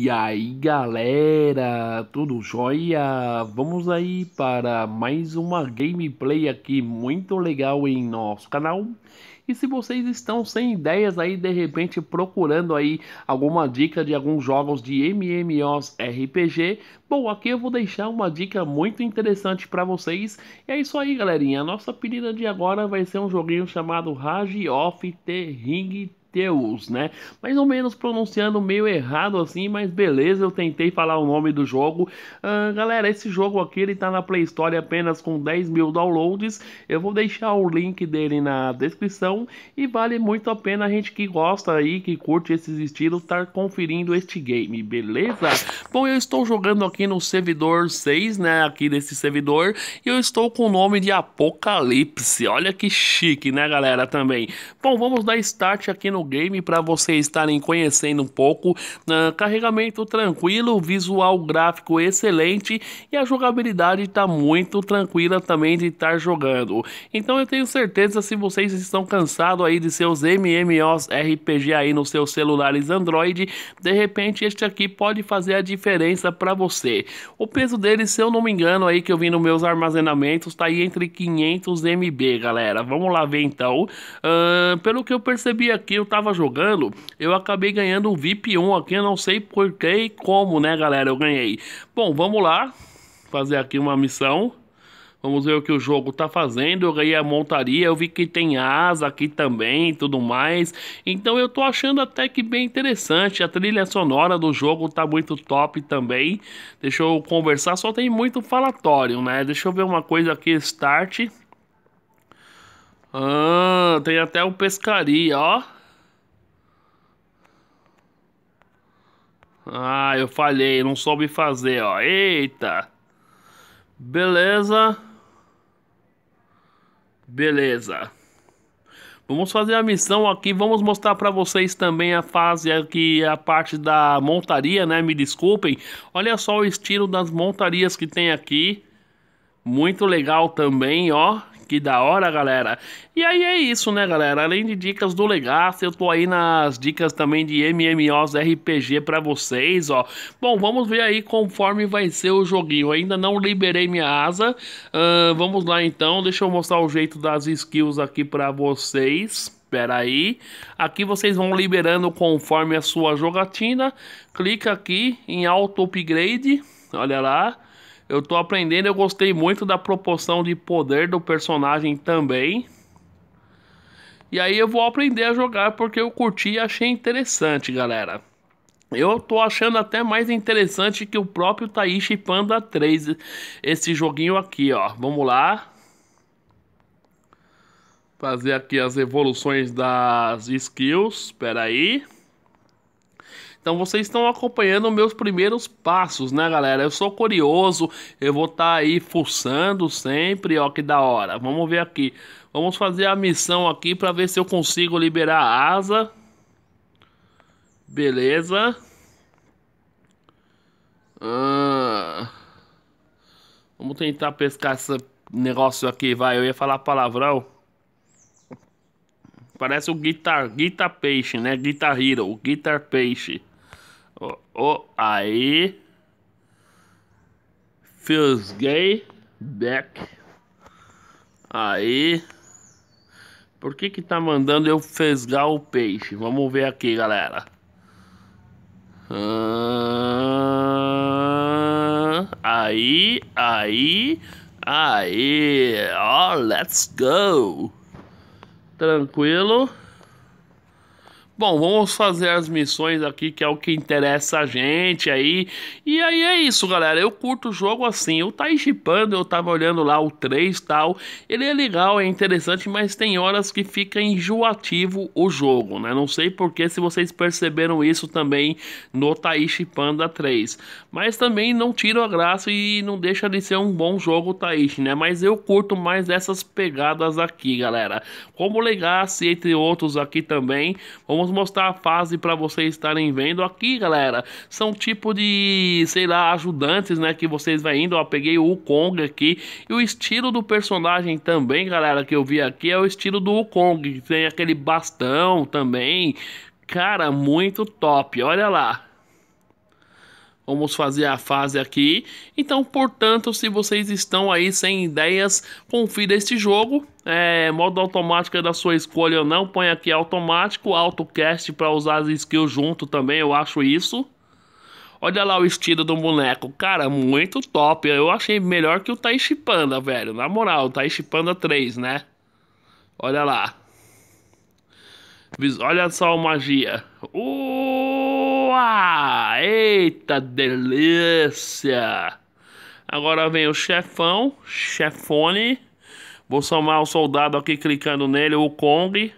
E aí galera, tudo jóia? Vamos aí para mais uma gameplay aqui muito legal em nosso canal. E se vocês estão sem ideias aí, de repente procurando aí alguma dica de alguns jogos de MMOs RPG, bom, aqui eu vou deixar uma dica muito interessante para vocês. E é isso aí galerinha, a nossa pedida de agora vai ser um joguinho chamado Rage of the Ring Mateus, né? Mais ou menos pronunciando meio errado assim, mas beleza, eu tentei falar o nome do jogo. Ah, galera, esse jogo aqui ele tá na Play Store apenas com 10 mil downloads. Eu vou deixar o link dele na descrição e vale muito a pena a gente que gosta aí, que curte esses estilos, estar tá conferindo este game, beleza? Bom, eu estou jogando aqui no servidor 6, né? Aqui desse servidor, e eu estou com o nome de Apocalipse. Olha que chique, né, galera? Também. Bom, vamos dar start aqui no videogame para vocês estarem conhecendo um pouco. Uh, carregamento tranquilo, visual gráfico excelente e a jogabilidade está muito tranquila também de estar tá jogando. Então eu tenho certeza se vocês estão cansados aí de seus MMOs RPG aí nos seus celulares Android, de repente este aqui pode fazer a diferença para você. O peso dele, se eu não me engano aí que eu vi nos meus armazenamentos, está aí entre 500 MB, galera. Vamos lá ver então. Uh, pelo que eu percebi aqui, o tava jogando, eu acabei ganhando um VIP 1 aqui, eu não sei porquê e como, né, galera, eu ganhei. Bom, vamos lá, fazer aqui uma missão. Vamos ver o que o jogo tá fazendo. Eu ganhei a montaria, eu vi que tem asa aqui também tudo mais. Então eu tô achando até que bem interessante. A trilha sonora do jogo tá muito top também. Deixa eu conversar, só tem muito falatório, né? Deixa eu ver uma coisa aqui, start. Ah, tem até o pescaria, ó. Ah, eu falhei, não soube fazer, ó. Eita. Beleza. Beleza. Vamos fazer a missão aqui, vamos mostrar para vocês também a fase aqui, a parte da montaria, né? Me desculpem. Olha só o estilo das montarias que tem aqui. Muito legal também, ó. Que da hora, galera. E aí é isso, né, galera? Além de dicas do Legacy, eu tô aí nas dicas também de MMOs RPG para vocês, ó. Bom, vamos ver aí conforme vai ser o joguinho. Eu ainda não liberei minha asa. Uh, vamos lá, então. Deixa eu mostrar o jeito das skills aqui para vocês. Espera aí. Aqui vocês vão liberando conforme a sua jogatina. Clica aqui em Auto Upgrade. Olha lá. Eu tô aprendendo, eu gostei muito da proporção de poder do personagem também. E aí eu vou aprender a jogar porque eu curti e achei interessante, galera. Eu tô achando até mais interessante que o próprio Taishi Panda 3, esse joguinho aqui, ó. Vamos lá. Fazer aqui as evoluções das skills, espera aí. Então vocês estão acompanhando meus primeiros passos, né, galera? Eu sou curioso, eu vou estar tá aí fuçando sempre, ó que da hora. Vamos ver aqui. Vamos fazer a missão aqui para ver se eu consigo liberar a asa. Beleza. Ah, vamos tentar pescar esse negócio aqui, vai. Eu ia falar palavrão. Parece o Guitar, guitar Peixe, né? Guitar Hero, Guitar Peixe. Oh, oh, aí. Feels gay back. Aí. Por que que tá mandando eu fesgar o peixe? Vamos ver aqui, galera. Ah, aí, aí, aí. Ó, oh, let's go. Tranquilo. Bom, vamos fazer as missões aqui, que é o que interessa a gente aí. E aí é isso, galera. Eu curto o jogo assim. o Taishi chipando, eu tava olhando lá o 3 tal. Ele é legal, é interessante, mas tem horas que fica enjoativo o jogo, né? Não sei porque se vocês perceberam isso também no Taishi Panda 3. Mas também não tira a graça e não deixa de ser um bom jogo Taishi, né? Mas eu curto mais essas pegadas aqui, galera. Como Legacy, entre outros aqui também. Vamos vamos mostrar a fase para vocês estarem vendo aqui, galera. São tipo de, sei lá, ajudantes, né, que vocês vão indo. Ó, peguei o Kong aqui e o estilo do personagem também, galera, que eu vi aqui é o estilo do Kong. Tem aquele bastão também. Cara, muito top. Olha lá. Vamos fazer a fase aqui. Então, portanto, se vocês estão aí sem ideias, confira este jogo. É, modo automático é da sua escolha ou não. Põe aqui automático, autocast para usar as skills junto também, eu acho isso. Olha lá o estilo do boneco. Cara, muito top. Eu achei melhor que o Taishi Panda, velho. Na moral, o Taishi Panda 3, né? Olha lá. Olha só a magia. Uh! boa! Eita delícia! Agora vem o chefão, chefone. Vou somar o soldado aqui clicando nele, o Kong.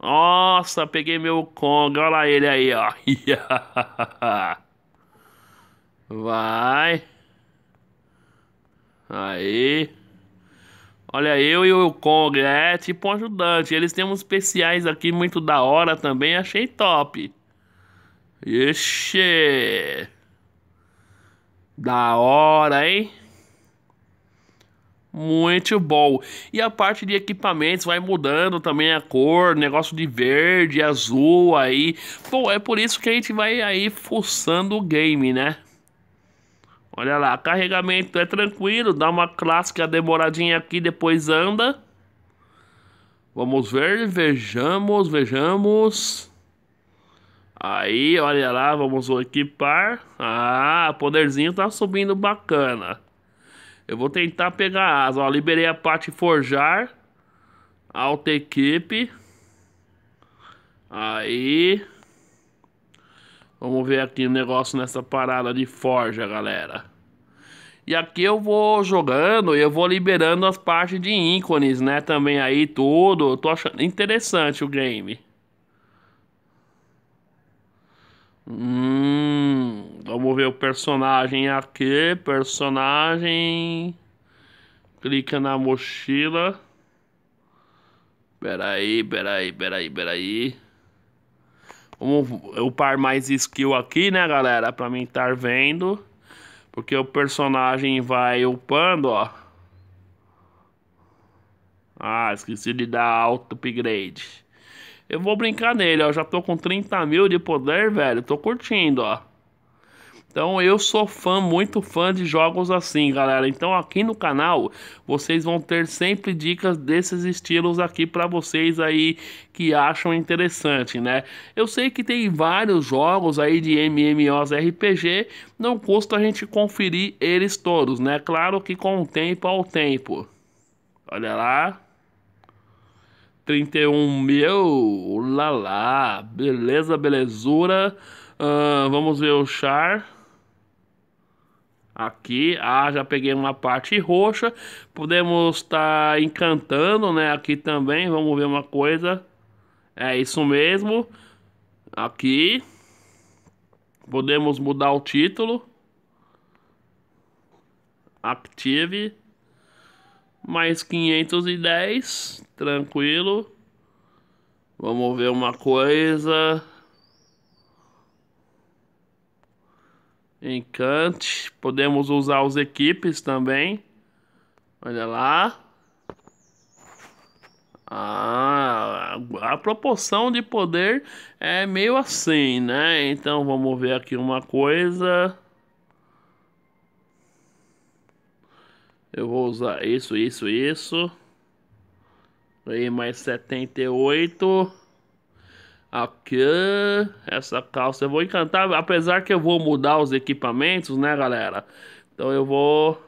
Nossa, peguei meu Kong. Olha ele aí, ó. Vai. Aí. Olha, eu e o Kong, é tipo um ajudante. Eles têm uns especiais aqui muito da hora também, achei top. Ixi! Da hora, hein? Muito bom. E a parte de equipamentos vai mudando também a cor, negócio de verde, azul aí. Bom, é por isso que a gente vai aí fuçando o game, né? Olha lá, carregamento é tranquilo, dá uma clássica demoradinha aqui, depois anda. Vamos ver, vejamos, vejamos. Aí, olha lá, vamos equipar. Ah, poderzinho tá subindo bacana. Eu vou tentar pegar a asa, ó, liberei a parte forjar. Alta equipe. Aí. Vamos ver aqui o negócio nessa parada de forja, galera. E aqui eu vou jogando e eu vou liberando as partes de ícones, né? Também aí tudo. Eu tô achando interessante o game. Hum, vamos ver o personagem aqui. Personagem. Clica na mochila. Peraí, peraí, peraí, peraí. Vamos upar mais skill aqui, né, galera? Pra mim estar tá vendo. Porque o personagem vai upando, ó. Ah, esqueci de dar auto upgrade. Eu vou brincar nele, ó. Já tô com 30 mil de poder, velho. Tô curtindo, ó. Então eu sou fã, muito fã de jogos assim, galera. Então aqui no canal vocês vão ter sempre dicas desses estilos aqui para vocês aí que acham interessante, né? Eu sei que tem vários jogos aí de MMOs RPG, não custa a gente conferir eles todos, né? Claro que com o tempo ao é tempo. Olha lá. 31 mil lalá, beleza, belezura. Uh, vamos ver o char. Aqui, ah, já peguei uma parte roxa. Podemos estar tá encantando, né? Aqui também, vamos ver uma coisa. É isso mesmo. Aqui. Podemos mudar o título. Active. Mais 510, tranquilo. Vamos ver uma coisa. Encante. Podemos usar os equipes também. Olha lá. Ah, a proporção de poder é meio assim, né? Então vamos ver aqui uma coisa. Eu vou usar isso, isso, isso. Aí mais 78. Aqui. Essa calça eu vou encantar. Apesar que eu vou mudar os equipamentos, né, galera? Então eu vou...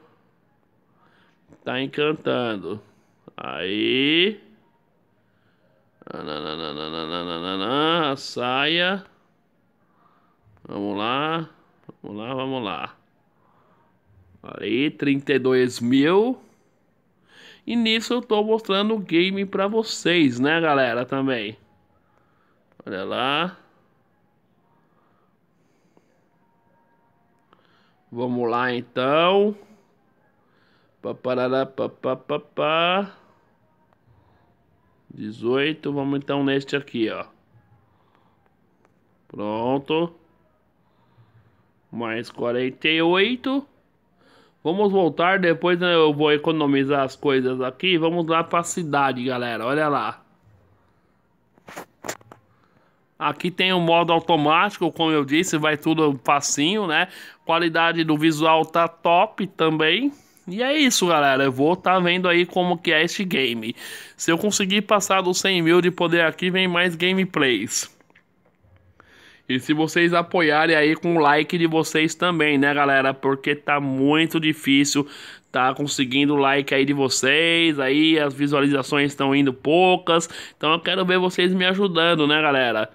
Tá encantando. Aí... Saia. Vamos lá. Vamos lá, vamos lá. Aí, 32 mil. E nisso eu tô mostrando o game pra vocês, né, galera, também. Olha lá. Vamos lá, então. Paparará, papapá. 18, vamos então neste aqui, ó. Pronto. Mais 48. Vamos voltar, depois né, eu vou economizar as coisas aqui. Vamos lá a cidade, galera. Olha lá. Aqui tem o modo automático, como eu disse, vai tudo facinho, né? Qualidade do visual tá top também. E é isso, galera. Eu vou estar tá vendo aí como que é este game. Se eu conseguir passar dos 100 mil de poder aqui, vem mais gameplays. E se vocês apoiarem aí com o like de vocês também, né, galera? Porque tá muito difícil tá conseguindo o like aí de vocês, aí as visualizações estão indo poucas. Então eu quero ver vocês me ajudando, né, galera?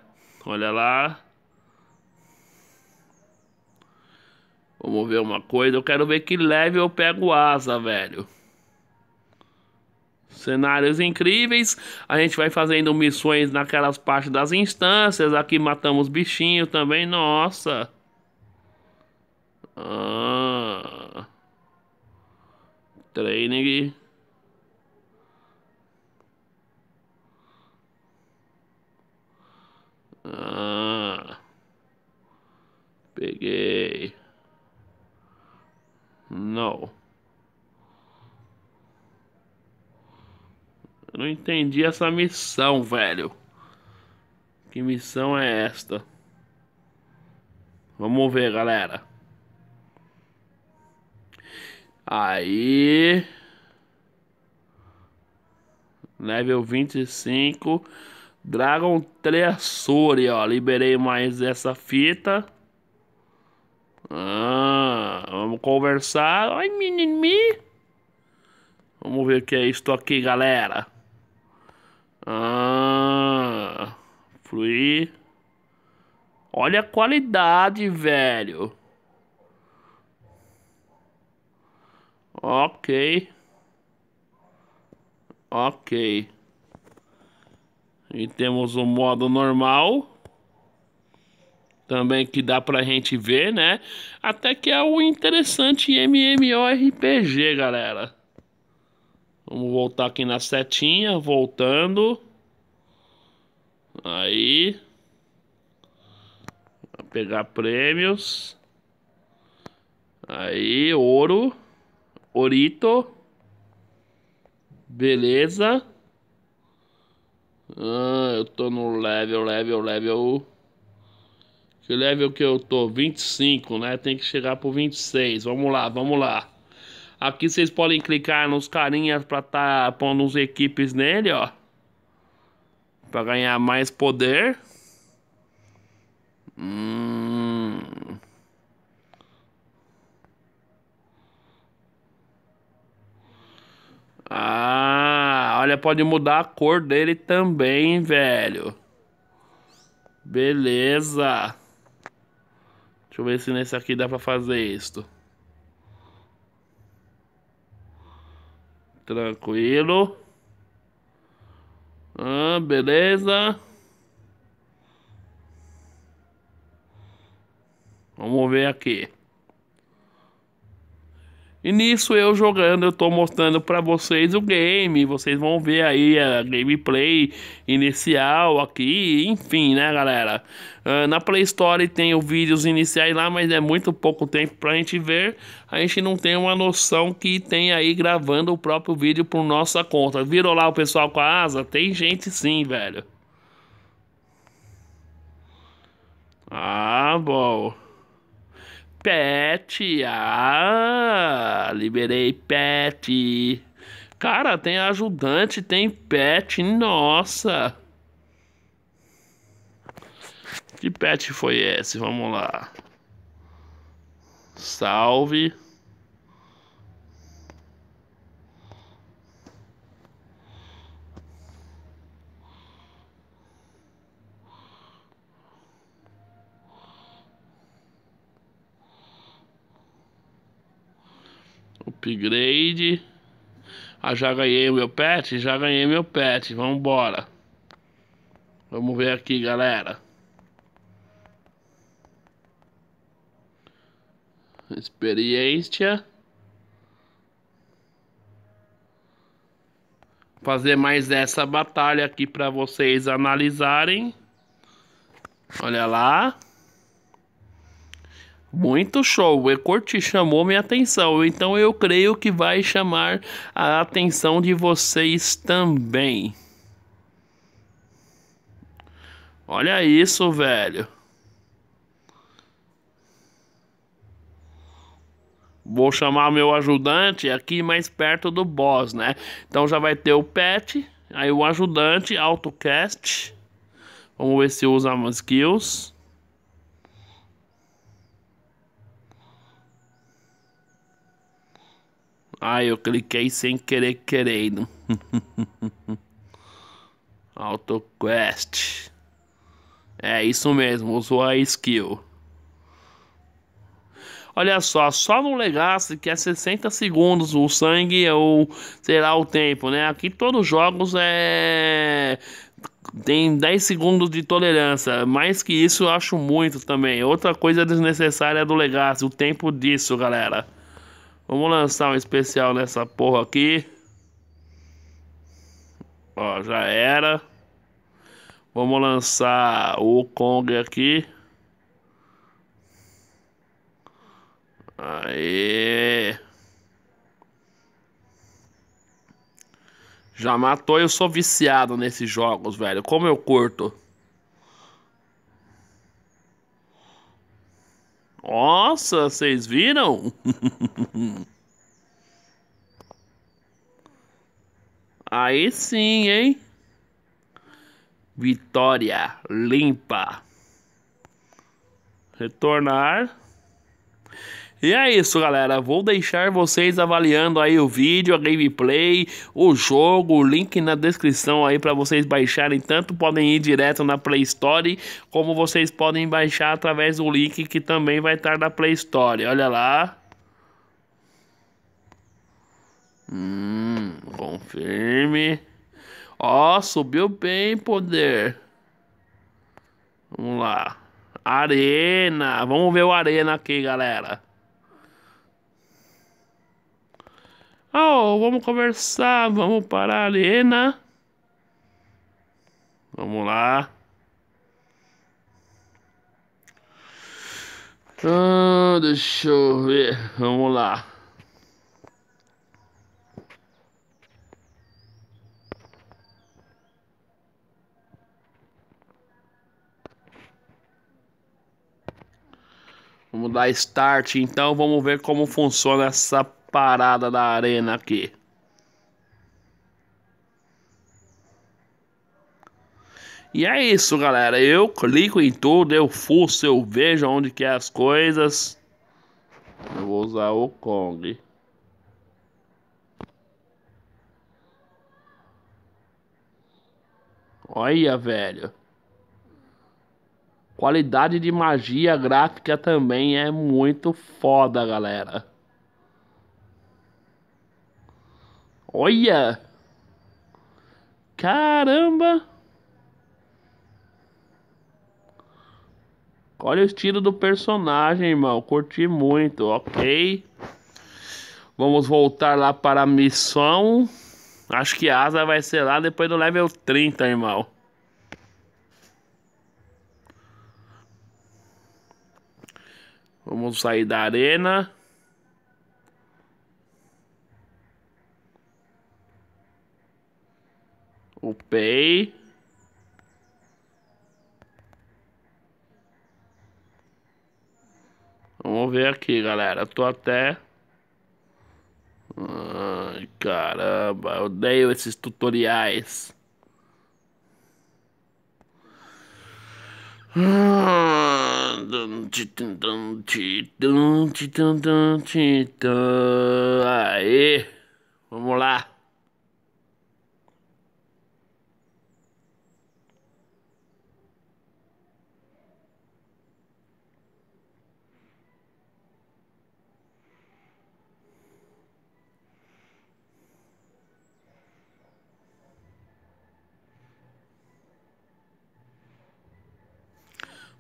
Olha lá. Vamos ver uma coisa, eu quero ver que level eu pego asa, velho. Cenários incríveis. A gente vai fazendo missões naquelas partes das instâncias. Aqui matamos bichinho também. Nossa. Ah. Training. Ah. Peguei. Não. Eu não entendi essa missão, velho. Que missão é esta? Vamos ver, galera. Aí. Level 25. Dragon Treasure, ó. Liberei mais essa fita. Ah, vamos conversar. Ai, mimimi. Vamos ver o que é isto aqui, galera. Ah, fluir. Olha a qualidade, velho. Ok. Ok. E temos o modo normal. Também que dá pra gente ver, né? Até que é o interessante MMORPG, galera. Vamos voltar aqui na setinha, voltando. Aí. Vou pegar prêmios. Aí, ouro. Orito. Beleza. Ah, eu tô no level, level, level... Que level que eu tô? 25, né? Tem que chegar pro 26. Vamos lá, vamos lá. Aqui vocês podem clicar nos carinhas para tá pondo uns equipes nele, ó. Para ganhar mais poder. Hum. Ah, olha, pode mudar a cor dele também, velho. Beleza. Deixa eu ver se nesse aqui dá pra fazer isso. Tranquilo. Ah, beleza. Vamos ver aqui. E nisso eu jogando, eu tô mostrando para vocês o game, vocês vão ver aí a gameplay inicial aqui, enfim, né, galera? Uh, na Play Store tem os vídeos iniciais lá, mas é muito pouco tempo pra gente ver. A gente não tem uma noção que tem aí gravando o próprio vídeo por nossa conta. Virou lá o pessoal com a asa? Tem gente sim, velho. Ah, bom. Pet. Ah, liberei pet. Cara, tem ajudante, tem pet. Nossa. Que pet foi esse? Vamos lá. Salve. Upgrade. Ah, já ganhei meu pet? Já ganhei meu pet. Vambora. Vamos ver aqui, galera. Experiência. Fazer mais essa batalha aqui para vocês analisarem. Olha lá. Muito show, o corte chamou minha atenção, então eu creio que vai chamar a atenção de vocês também. Olha isso, velho. Vou chamar meu ajudante aqui mais perto do boss, né? Então já vai ter o pet, aí o ajudante, autocast. Vamos ver se usa as skills. Ah, eu cliquei sem querer querendo. AutoQuest. É isso mesmo, usou a skill. Olha só, só no Legacy que é 60 segundos o sangue ou será o tempo, né? Aqui todos os jogos é tem 10 segundos de tolerância. Mais que isso eu acho muito também. Outra coisa desnecessária é do Legacy, o tempo disso, galera. Vamos lançar um especial nessa porra aqui. Ó, já era. Vamos lançar o Kong aqui. Aê! Já matou, eu sou viciado nesses jogos, velho. Como eu curto. Nossa, vocês viram? Aí sim, hein? Vitória limpa. Retornar. E é isso, galera. Vou deixar vocês avaliando aí o vídeo, a gameplay, o jogo, o link na descrição aí para vocês baixarem. Tanto podem ir direto na Play Store, como vocês podem baixar através do link que também vai estar na Play Store. Olha lá. Hum, confirme. Ó, subiu bem, poder. Vamos lá. Arena. Vamos ver o Arena aqui, galera. Oh, vamos conversar, vamos para a arena. Né? Vamos lá. Ah, deixa eu ver. Vamos lá. Vamos dar start então, vamos ver como funciona essa parada da arena aqui. E é isso, galera. Eu clico em tudo, eu fuço, eu vejo onde que é as coisas. Eu vou usar o Kong. Olha, velho. Qualidade de magia gráfica também é muito foda, galera. Olha! Caramba! Olha o estilo do personagem, irmão. Curti muito, ok. Vamos voltar lá para a missão. Acho que a asa vai ser lá depois do level 30, irmão. Vamos sair da arena. Upei. Vamos ver aqui, galera. Eu tô até... Ai, caramba. Eu odeio esses tutoriais. Aê! Vamos lá!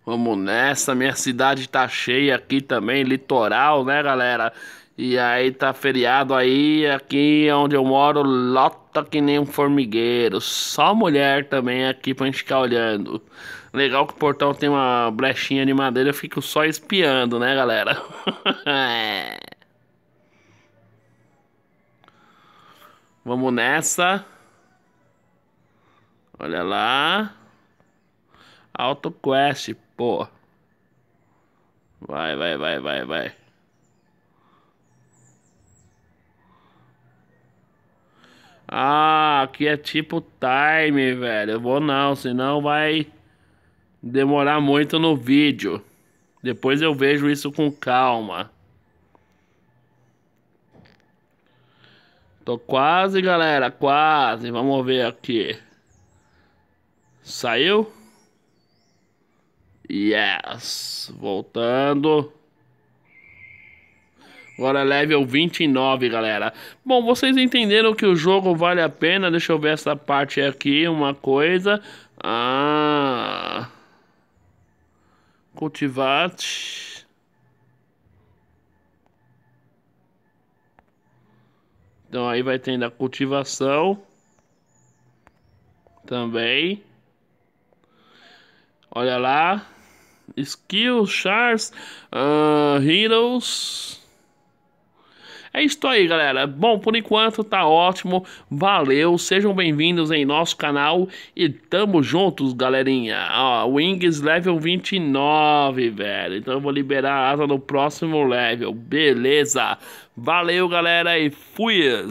Vamos nessa, minha cidade tá cheia aqui também, litoral, né, galera? E aí tá feriado aí, aqui onde eu moro, lota que nem um formigueiro. Só mulher também aqui pra gente ficar olhando. Legal que o portão tem uma brechinha de madeira, eu fico só espiando, né, galera? Vamos nessa. Olha lá. AutoQuest, Boa. Vai, vai, vai, vai, vai. Ah, aqui é tipo time, velho. Eu vou não, senão vai demorar muito no vídeo. Depois eu vejo isso com calma. Tô quase, galera, quase. Vamos ver aqui. Saiu? Yes. Voltando. Agora é level 29, galera. Bom, vocês entenderam que o jogo vale a pena. Deixa eu ver essa parte aqui, uma coisa. Ah. Cultivar. Então aí vai tendo a cultivação. Também. Olha lá. Skills, Chars, uh, ah, Heroes. É isso aí, galera. Bom, por enquanto tá ótimo. Valeu, sejam bem-vindos em nosso canal e tamo juntos, galerinha. Ó, Wings level 29, velho. Então eu vou liberar a asa no próximo level. Beleza. Valeu, galera, e fui!